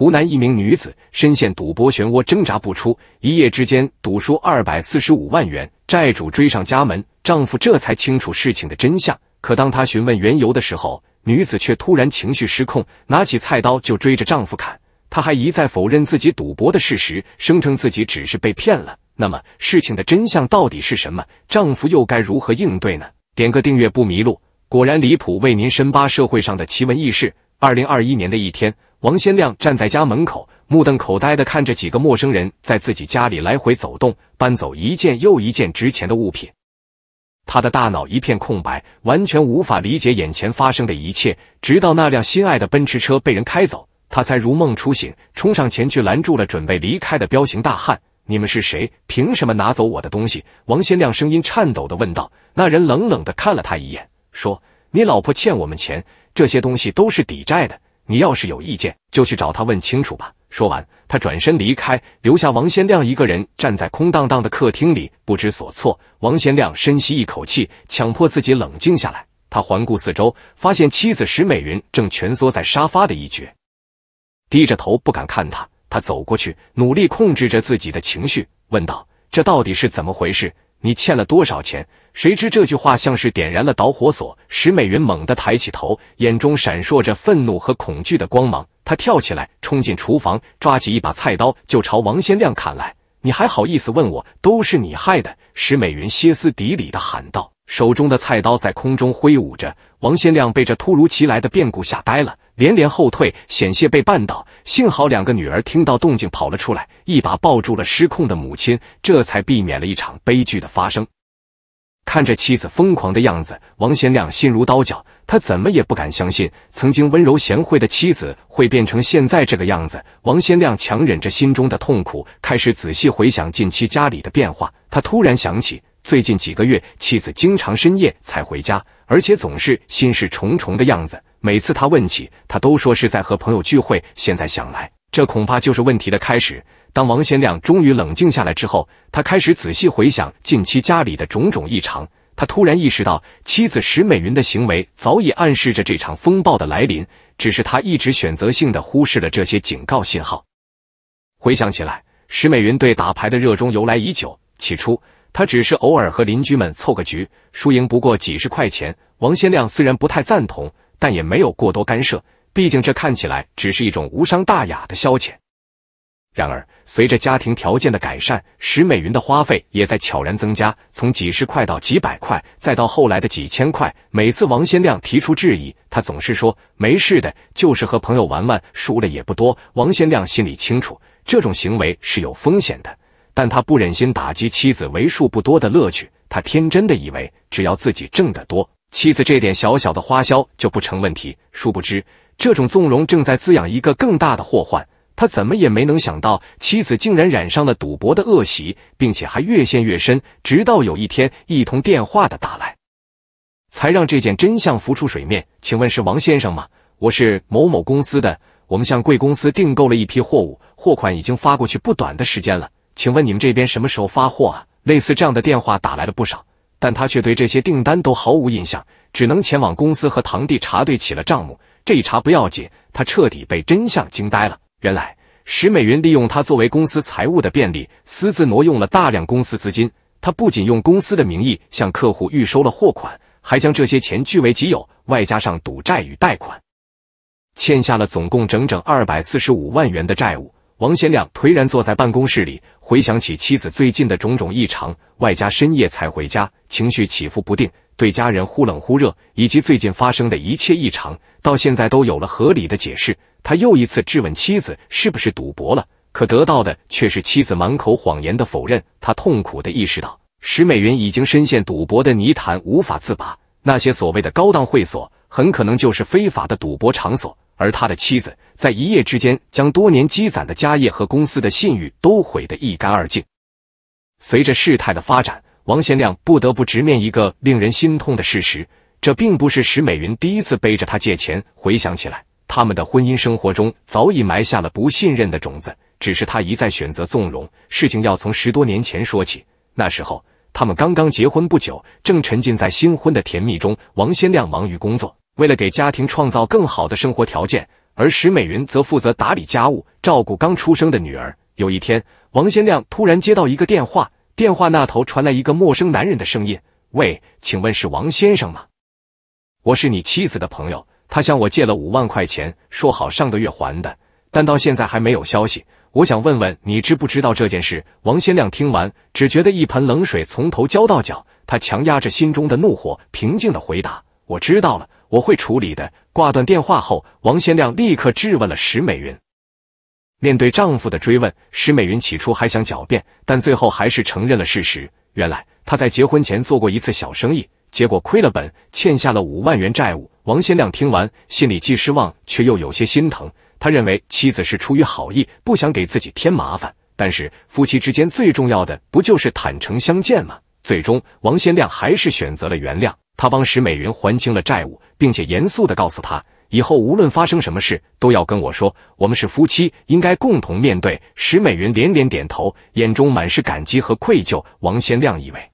湖南一名女子深陷赌博漩涡，挣扎不出，一夜之间赌输二百四十五万元，债主追上家门，丈夫这才清楚事情的真相。可当他询问缘由的时候，女子却突然情绪失控，拿起菜刀就追着丈夫砍。她还一再否认自己赌博的事实，声称自己只是被骗了。那么事情的真相到底是什么？丈夫又该如何应对呢？点个订阅不迷路。果然离谱，为您深扒社会上的奇闻异事。二零二一年的一天。王先亮站在家门口，目瞪口呆的看着几个陌生人在自己家里来回走动，搬走一件又一件值钱的物品。他的大脑一片空白，完全无法理解眼前发生的一切。直到那辆心爱的奔驰车被人开走，他才如梦初醒，冲上前去拦住了准备离开的彪形大汉：“你们是谁？凭什么拿走我的东西？”王先亮声音颤抖的问道。那人冷冷的看了他一眼，说：“你老婆欠我们钱，这些东西都是抵债的。”你要是有意见，就去找他问清楚吧。说完，他转身离开，留下王先亮一个人站在空荡荡的客厅里，不知所措。王先亮深吸一口气，强迫自己冷静下来。他环顾四周，发现妻子石美云正蜷缩在沙发的一角，低着头不敢看他。他走过去，努力控制着自己的情绪，问道：“这到底是怎么回事？你欠了多少钱？”谁知这句话像是点燃了导火索，石美云猛地抬起头，眼中闪烁着愤怒和恐惧的光芒。她跳起来，冲进厨房，抓起一把菜刀就朝王先亮砍来。“你还好意思问我？都是你害的！”石美云歇斯底里地喊道，手中的菜刀在空中挥舞着。王先亮被这突如其来的变故吓呆了，连连后退，险些被绊倒。幸好两个女儿听到动静跑了出来，一把抱住了失控的母亲，这才避免了一场悲剧的发生。看着妻子疯狂的样子，王先亮心如刀绞。他怎么也不敢相信，曾经温柔贤惠的妻子会变成现在这个样子。王先亮强忍着心中的痛苦，开始仔细回想近期家里的变化。他突然想起，最近几个月妻子经常深夜才回家，而且总是心事重重的样子。每次他问起，他都说是在和朋友聚会。现在想来，这恐怕就是问题的开始。当王先亮终于冷静下来之后，他开始仔细回想近期家里的种种异常。他突然意识到，妻子石美云的行为早已暗示着这场风暴的来临，只是他一直选择性的忽视了这些警告信号。回想起来，石美云对打牌的热衷由来已久。起初，他只是偶尔和邻居们凑个局，输赢不过几十块钱。王先亮虽然不太赞同，但也没有过多干涉，毕竟这看起来只是一种无伤大雅的消遣。然而，随着家庭条件的改善，石美云的花费也在悄然增加，从几十块到几百块，再到后来的几千块。每次王先亮提出质疑，他总是说：“没事的，就是和朋友玩玩，输了也不多。”王先亮心里清楚，这种行为是有风险的，但他不忍心打击妻子为数不多的乐趣。他天真的以为，只要自己挣得多，妻子这点小小的花销就不成问题。殊不知，这种纵容正在滋养一个更大的祸患。他怎么也没能想到，妻子竟然染上了赌博的恶习，并且还越陷越深。直到有一天，一通电话的打来，才让这件真相浮出水面。请问是王先生吗？我是某某公司的，我们向贵公司订购了一批货物，货款已经发过去不短的时间了。请问你们这边什么时候发货啊？类似这样的电话打来了不少，但他却对这些订单都毫无印象，只能前往公司和堂弟查对起了账目。这一查不要紧，他彻底被真相惊呆了。原来，石美云利用他作为公司财务的便利，私自挪用了大量公司资金。他不仅用公司的名义向客户预收了货款，还将这些钱据为己有，外加上赌债与贷款，欠下了总共整整二百四十五万元的债务。王贤亮颓然坐在办公室里，回想起妻子最近的种种异常，外加深夜才回家，情绪起伏不定，对家人忽冷忽热，以及最近发生的一切异常，到现在都有了合理的解释。他又一次质问妻子：“是不是赌博了？”可得到的却是妻子满口谎言的否认。他痛苦的意识到，石美云已经深陷赌博的泥潭，无法自拔。那些所谓的高档会所，很可能就是非法的赌博场所。而他的妻子，在一夜之间将多年积攒的家业和公司的信誉都毁得一干二净。随着事态的发展，王贤亮不得不直面一个令人心痛的事实：这并不是石美云第一次背着他借钱。回想起来。他们的婚姻生活中早已埋下了不信任的种子，只是他一再选择纵容。事情要从十多年前说起，那时候他们刚刚结婚不久，正沉浸在新婚的甜蜜中。王先亮忙于工作，为了给家庭创造更好的生活条件，而石美云则负责打理家务，照顾刚出生的女儿。有一天，王先亮突然接到一个电话，电话那头传来一个陌生男人的声音：“喂，请问是王先生吗？我是你妻子的朋友。”他向我借了五万块钱，说好上个月还的，但到现在还没有消息。我想问问你，知不知道这件事？王先亮听完，只觉得一盆冷水从头浇到脚。他强压着心中的怒火，平静的回答：“我知道了，我会处理的。”挂断电话后，王先亮立刻质问了石美云。面对丈夫的追问，石美云起初还想狡辩，但最后还是承认了事实。原来她在结婚前做过一次小生意，结果亏了本，欠下了五万元债务。王先亮听完，心里既失望，却又有些心疼。他认为妻子是出于好意，不想给自己添麻烦。但是，夫妻之间最重要的不就是坦诚相见吗？最终，王先亮还是选择了原谅。他帮石美云还清了债务，并且严肃地告诉他，以后无论发生什么事，都要跟我说。我们是夫妻，应该共同面对。石美云连连点头，眼中满是感激和愧疚。王先亮以为。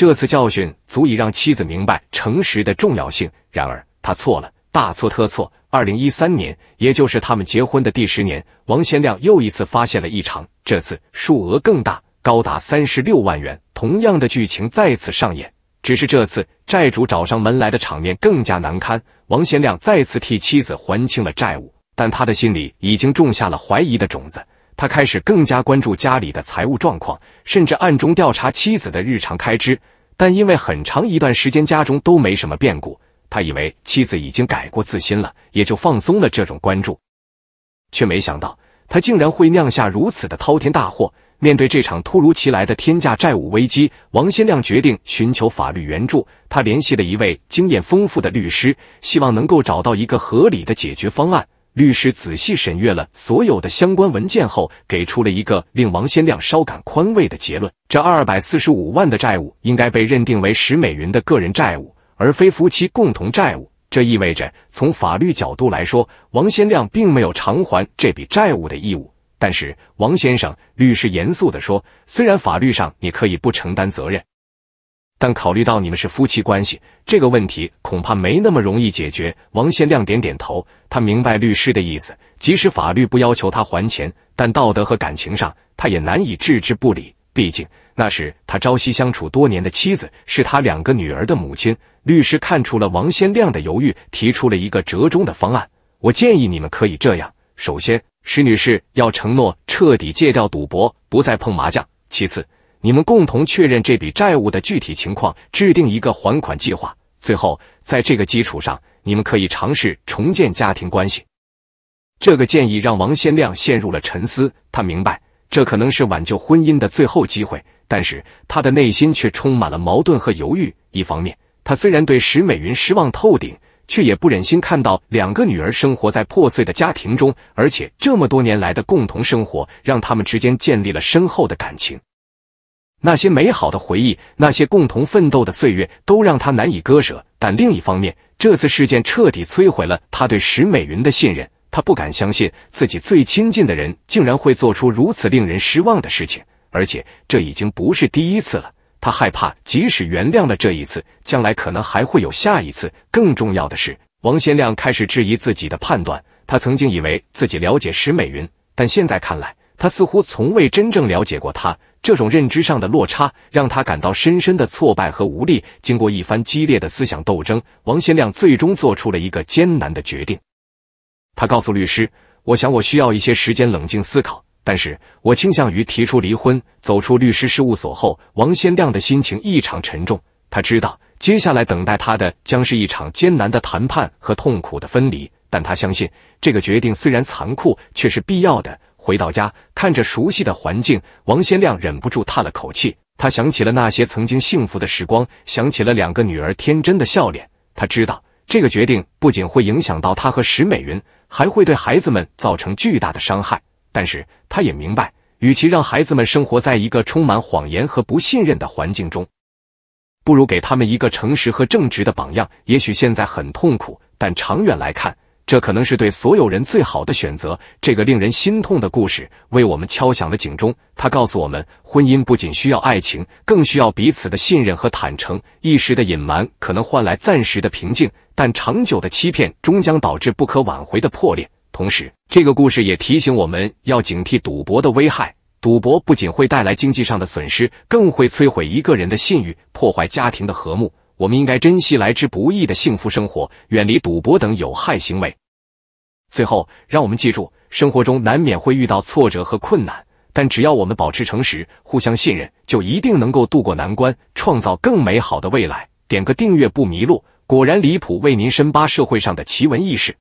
这次教训足以让妻子明白诚实的重要性，然而他错了，大错特错。二零一三年，也就是他们结婚的第十年，王先亮又一次发现了异常，这次数额更大，高达三十六万元。同样的剧情再次上演，只是这次债主找上门来的场面更加难堪。王先亮再次替妻子还清了债务，但他的心里已经种下了怀疑的种子。他开始更加关注家里的财务状况，甚至暗中调查妻子的日常开支。但因为很长一段时间家中都没什么变故，他以为妻子已经改过自新了，也就放松了这种关注。却没想到，他竟然会酿下如此的滔天大祸。面对这场突如其来的天价债务危机，王新亮决定寻求法律援助。他联系了一位经验丰富的律师，希望能够找到一个合理的解决方案。律师仔细审阅了所有的相关文件后，给出了一个令王先亮稍感宽慰的结论：这二百四十五万的债务应该被认定为石美云的个人债务，而非夫妻共同债务。这意味着，从法律角度来说，王先亮并没有偿还这笔债务的义务。但是，王先生，律师严肃地说，虽然法律上你可以不承担责任。但考虑到你们是夫妻关系，这个问题恐怕没那么容易解决。王先亮点点头，他明白律师的意思。即使法律不要求他还钱，但道德和感情上，他也难以置之不理。毕竟那是他朝夕相处多年的妻子，是他两个女儿的母亲。律师看出了王先亮的犹豫，提出了一个折中的方案：我建议你们可以这样。首先，石女士要承诺彻底戒掉赌博，不再碰麻将；其次，你们共同确认这笔债务的具体情况，制定一个还款计划。最后，在这个基础上，你们可以尝试重建家庭关系。这个建议让王先亮陷入了沉思。他明白，这可能是挽救婚姻的最后机会，但是他的内心却充满了矛盾和犹豫。一方面，他虽然对石美云失望透顶，却也不忍心看到两个女儿生活在破碎的家庭中。而且，这么多年来的共同生活，让他们之间建立了深厚的感情。那些美好的回忆，那些共同奋斗的岁月，都让他难以割舍。但另一方面，这次事件彻底摧毁了他对石美云的信任。他不敢相信自己最亲近的人竟然会做出如此令人失望的事情，而且这已经不是第一次了。他害怕，即使原谅了这一次，将来可能还会有下一次。更重要的是，王先亮开始质疑自己的判断。他曾经以为自己了解石美云，但现在看来，他似乎从未真正了解过她。这种认知上的落差让他感到深深的挫败和无力。经过一番激烈的思想斗争，王先亮最终做出了一个艰难的决定。他告诉律师：“我想我需要一些时间冷静思考，但是我倾向于提出离婚。”走出律师事务所后，王先亮的心情异常沉重。他知道接下来等待他的将是一场艰难的谈判和痛苦的分离。但他相信，这个决定虽然残酷，却是必要的。回到家，看着熟悉的环境，王先亮忍不住叹了口气。他想起了那些曾经幸福的时光，想起了两个女儿天真的笑脸。他知道，这个决定不仅会影响到他和石美云，还会对孩子们造成巨大的伤害。但是，他也明白，与其让孩子们生活在一个充满谎言和不信任的环境中，不如给他们一个诚实和正直的榜样。也许现在很痛苦，但长远来看。这可能是对所有人最好的选择。这个令人心痛的故事为我们敲响了警钟。他告诉我们，婚姻不仅需要爱情，更需要彼此的信任和坦诚。一时的隐瞒可能换来暂时的平静，但长久的欺骗终将导致不可挽回的破裂。同时，这个故事也提醒我们要警惕赌博的危害。赌博不仅会带来经济上的损失，更会摧毁一个人的信誉，破坏家庭的和睦。我们应该珍惜来之不易的幸福生活，远离赌博等有害行为。最后，让我们记住，生活中难免会遇到挫折和困难，但只要我们保持诚实，互相信任，就一定能够渡过难关，创造更美好的未来。点个订阅不迷路。果然离谱，为您深扒社会上的奇闻异事。